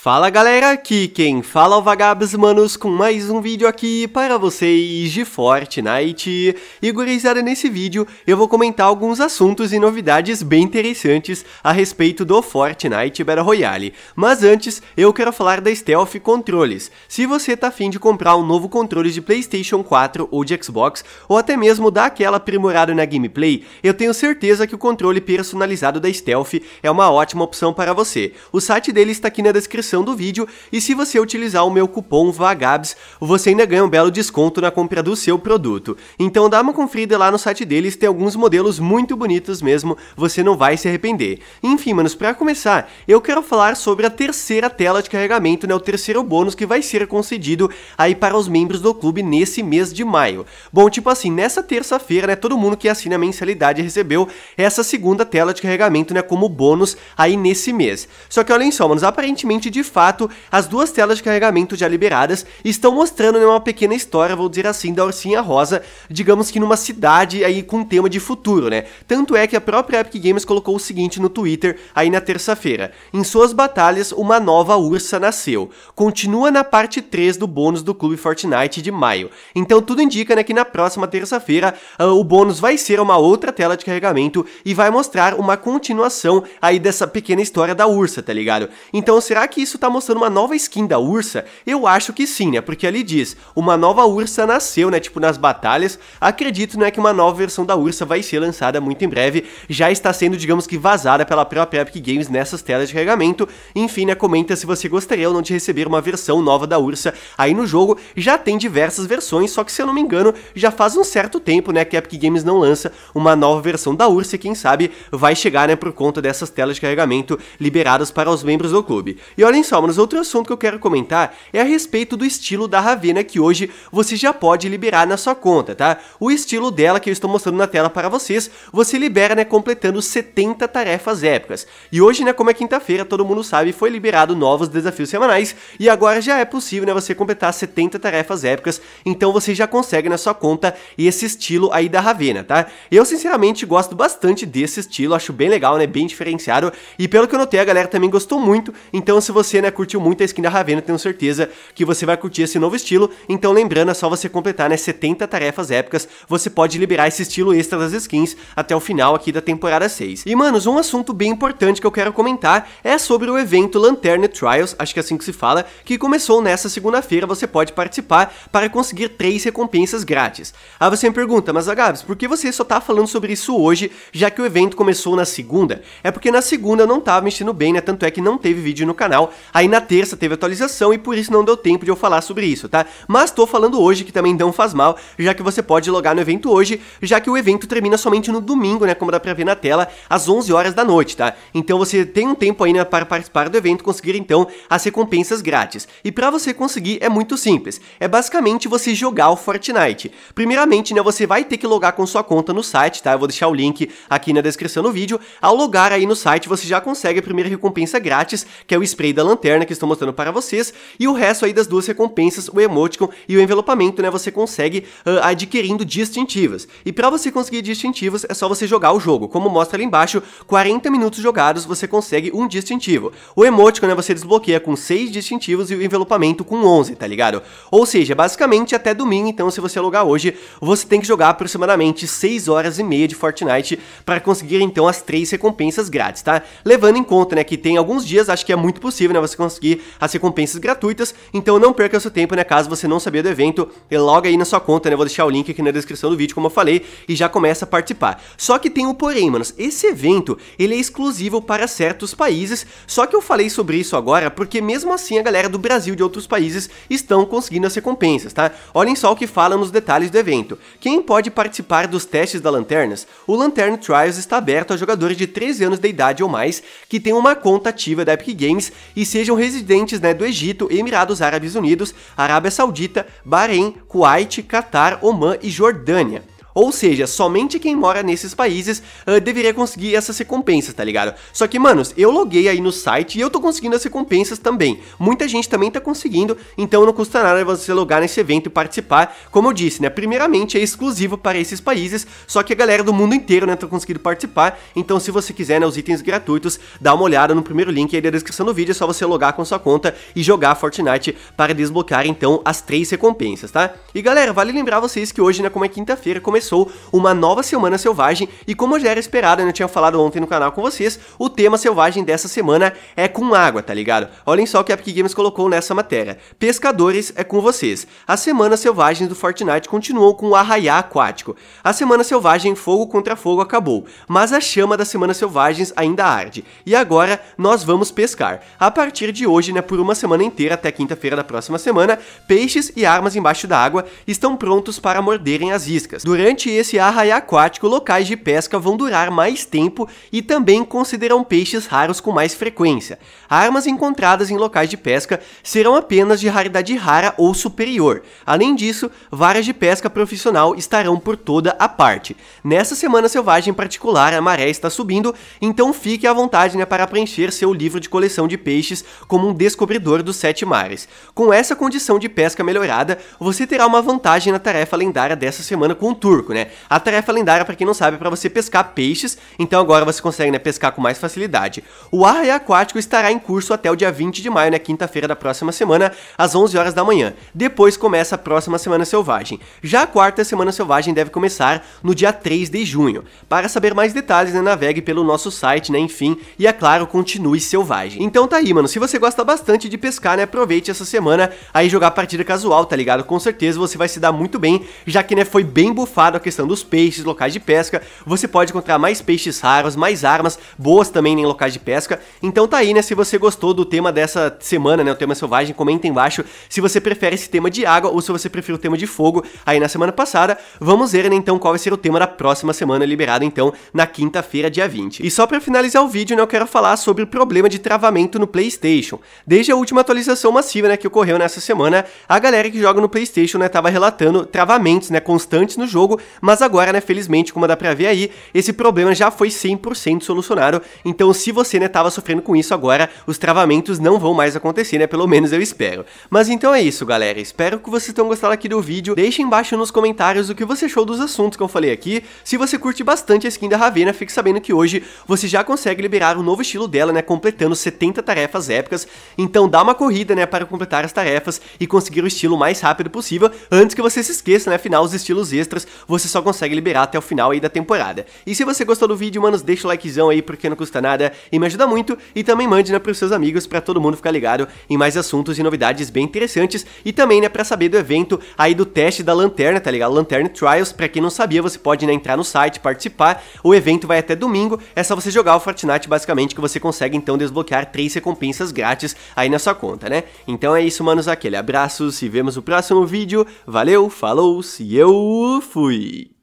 Fala galera, aqui quem fala é o Vagabos Manos com mais um vídeo aqui para vocês de Fortnite. E gurizada, nesse vídeo eu vou comentar alguns assuntos e novidades bem interessantes a respeito do Fortnite Battle Royale. Mas antes, eu quero falar da Stealth Controles. Se você tá afim de comprar um novo controle de Playstation 4 ou de Xbox, ou até mesmo dar aquela aprimorada na gameplay, eu tenho certeza que o controle personalizado da Stealth é uma ótima opção para você. O site dele está aqui na descrição descrição do vídeo e se você utilizar o meu cupom VAGABS, você ainda ganha um belo desconto na compra do seu produto. Então dá uma conferida lá no site deles, tem alguns modelos muito bonitos mesmo, você não vai se arrepender. Enfim, manos, para começar, eu quero falar sobre a terceira tela de carregamento, né, o terceiro bônus que vai ser concedido aí para os membros do clube nesse mês de maio. Bom, tipo assim, nessa terça-feira, né, todo mundo que assina a mensalidade recebeu essa segunda tela de carregamento, né, como bônus aí nesse mês. Só que olhem só, manos, aparentemente de fato, as duas telas de carregamento já liberadas estão mostrando né, uma pequena história, vou dizer assim, da Ursinha Rosa, digamos que numa cidade aí com tema de futuro, né? Tanto é que a própria Epic Games colocou o seguinte no Twitter aí na terça-feira. Em suas batalhas, uma nova ursa nasceu. Continua na parte 3 do bônus do Clube Fortnite de maio. Então tudo indica né, que na próxima terça-feira uh, o bônus vai ser uma outra tela de carregamento e vai mostrar uma continuação aí dessa pequena história da ursa, tá ligado? Então será que isso tá mostrando uma nova skin da Ursa? Eu acho que sim, né? Porque ali diz, uma nova Ursa nasceu, né? Tipo, nas batalhas. Acredito, né, que uma nova versão da Ursa vai ser lançada muito em breve. Já está sendo, digamos que, vazada pela própria Epic Games nessas telas de carregamento. Enfim, né, comenta se você gostaria ou não de receber uma versão nova da Ursa aí no jogo. Já tem diversas versões, só que se eu não me engano, já faz um certo tempo, né, que a Epic Games não lança uma nova versão da Ursa e quem sabe vai chegar, né, por conta dessas telas de carregamento liberadas para os membros do clube. E olha só, mas outro assunto que eu quero comentar é a respeito do estilo da Ravena que hoje você já pode liberar na sua conta, tá? O estilo dela que eu estou mostrando na tela para vocês, você libera, né, completando 70 tarefas épicas. E hoje, né, como é quinta-feira, todo mundo sabe, foi liberado novos desafios semanais e agora já é possível, né, você completar 70 tarefas épicas, então você já consegue na sua conta esse estilo aí da Ravena, tá? Eu, sinceramente, gosto bastante desse estilo, acho bem legal, né, bem diferenciado, e pelo que eu notei, a galera também gostou muito, então se você você né, curtiu muito a skin da Ravena, tenho certeza que você vai curtir esse novo estilo. Então lembrando, é só você completar né, 70 tarefas épicas, você pode liberar esse estilo extra das skins até o final aqui da temporada 6. E manos, um assunto bem importante que eu quero comentar é sobre o evento Lantern Trials, acho que é assim que se fala, que começou nessa segunda-feira, você pode participar para conseguir três recompensas grátis. Aí você me pergunta, mas Agaves, por que você só tá falando sobre isso hoje, já que o evento começou na segunda? É porque na segunda eu não tava mexendo bem, né, tanto é que não teve vídeo no canal, Aí na terça teve atualização e por isso não deu tempo de eu falar sobre isso, tá? Mas tô falando hoje que também não faz mal, já que você pode logar no evento hoje, já que o evento termina somente no domingo, né, como dá pra ver na tela, às 11 horas da noite, tá? Então você tem um tempo ainda né, para participar do evento, conseguir então as recompensas grátis. E para você conseguir é muito simples. É basicamente você jogar o Fortnite. Primeiramente, né, você vai ter que logar com sua conta no site, tá? Eu vou deixar o link aqui na descrição do vídeo. Ao logar aí no site, você já consegue a primeira recompensa grátis, que é o spray da lanterna que estou mostrando para vocês, e o resto aí das duas recompensas, o emoticon e o envelopamento, né, você consegue uh, adquirindo distintivas. E para você conseguir distintivos é só você jogar o jogo, como mostra ali embaixo, 40 minutos jogados você consegue um distintivo. O emoticon, né, você desbloqueia com 6 distintivos e o envelopamento com 11, tá ligado? Ou seja, basicamente até domingo, então se você alugar hoje, você tem que jogar aproximadamente 6 horas e meia de Fortnite para conseguir então as três recompensas grátis, tá? Levando em conta, né, que tem alguns dias, acho que é muito possível possível, né, você conseguir as recompensas gratuitas. Então não perca seu tempo, né, caso você não sabia do evento, logo aí na sua conta, né, vou deixar o link aqui na descrição do vídeo, como eu falei, e já começa a participar. Só que tem um porém, manos, esse evento, ele é exclusivo para certos países, só que eu falei sobre isso agora porque mesmo assim a galera do Brasil e de outros países estão conseguindo as recompensas, tá? Olhem só o que fala nos detalhes do evento. Quem pode participar dos testes da Lanternas? O Lantern Trials está aberto a jogadores de 13 anos de idade ou mais que têm uma conta ativa da Epic Games e sejam residentes né, do Egito, Emirados Árabes Unidos, Arábia Saudita, Bahrein, Kuwait, Catar, Omã e Jordânia. Ou seja, somente quem mora nesses países uh, deveria conseguir essas recompensas, tá ligado? Só que, manos, eu loguei aí no site e eu tô conseguindo as recompensas também. Muita gente também tá conseguindo, então não custa nada você logar nesse evento e participar. Como eu disse, né? Primeiramente é exclusivo para esses países, só que a galera do mundo inteiro, né, tá conseguindo participar. Então, se você quiser, né, os itens gratuitos, dá uma olhada no primeiro link aí da descrição do vídeo, é só você logar com sua conta e jogar Fortnite para desbloquear então as três recompensas, tá? E galera, vale lembrar vocês que hoje, né, como é quinta-feira, começou começou uma nova Semana Selvagem e como já era esperado, eu tinha falado ontem no canal com vocês, o tema selvagem dessa semana é com água, tá ligado? Olhem só o que a Epic Games colocou nessa matéria. Pescadores é com vocês. a semana selvagem do Fortnite continuou com o arraiá aquático. A Semana Selvagem Fogo contra Fogo acabou, mas a chama da semana Selvagens ainda arde. E agora nós vamos pescar. A partir de hoje, né, por uma semana inteira até quinta-feira da próxima semana, peixes e armas embaixo da água estão prontos para morderem as iscas. Durante Durante esse arraia aquático, locais de pesca vão durar mais tempo e também consideram peixes raros com mais frequência. Armas encontradas em locais de pesca serão apenas de raridade rara ou superior. Além disso, varas de pesca profissional estarão por toda a parte. Nessa semana selvagem em particular, a maré está subindo, então fique à vontade né, para preencher seu livro de coleção de peixes como um descobridor dos sete mares. Com essa condição de pesca melhorada, você terá uma vantagem na tarefa lendária dessa semana com o turco né? A tarefa lendária, para quem não sabe, é para você pescar peixes, então agora você consegue né, pescar com mais facilidade. O Arraia Aquático estará em curso até o dia 20 de maio, né, quinta-feira da próxima semana, às 11 horas da manhã. Depois começa a próxima Semana Selvagem. Já a quarta Semana Selvagem deve começar no dia 3 de junho. Para saber mais detalhes, né, navegue pelo nosso site, né, enfim, e é claro, continue selvagem. Então tá aí, mano, se você gosta bastante de pescar, né, aproveite essa semana aí jogar partida casual, tá ligado? Com certeza você vai se dar muito bem, já que, né, foi bem bufado a questão dos peixes, locais de pesca. Você pode encontrar mais peixes raros, mais armas boas também em locais de pesca. Então tá aí, né? Se você gostou do tema dessa semana, né? O tema selvagem, comenta embaixo se você prefere esse tema de água ou se você prefere o tema de fogo aí na semana passada. Vamos ver, né, então, qual vai ser o tema da próxima semana, liberado então na quinta-feira, dia 20. E só para finalizar o vídeo, né, eu quero falar sobre o problema de travamento no PlayStation. Desde a última atualização massiva, né, que ocorreu nessa semana, a galera que joga no PlayStation, né, tava relatando travamentos, né, constantes no jogo mas agora, né, felizmente, como dá pra ver aí, esse problema já foi 100% solucionado, então se você, né, tava sofrendo com isso agora, os travamentos não vão mais acontecer, né, pelo menos eu espero. Mas então é isso, galera, espero que vocês tenham gostado aqui do vídeo, deixem embaixo nos comentários o que você achou dos assuntos que eu falei aqui, se você curte bastante a skin da Ravena, fique sabendo que hoje você já consegue liberar o um novo estilo dela, né, completando 70 tarefas épicas, então dá uma corrida, né, para completar as tarefas e conseguir o estilo mais rápido possível, antes que você se esqueça, né, afinal os estilos extras você só consegue liberar até o final aí da temporada. E se você gostou do vídeo, manos, deixa o likezão aí porque não custa nada e me ajuda muito. E também mande né, pros seus amigos para todo mundo ficar ligado em mais assuntos e novidades bem interessantes. E também, né, pra saber do evento aí do teste da lanterna, tá ligado? Lanterna Trials, pra quem não sabia, você pode né, entrar no site, participar. O evento vai até domingo, é só você jogar o Fortnite basicamente que você consegue então desbloquear três recompensas grátis aí na sua conta, né? Então é isso, manos, aquele abraço, se vemos no próximo vídeo. Valeu, falou, se eu fui! week.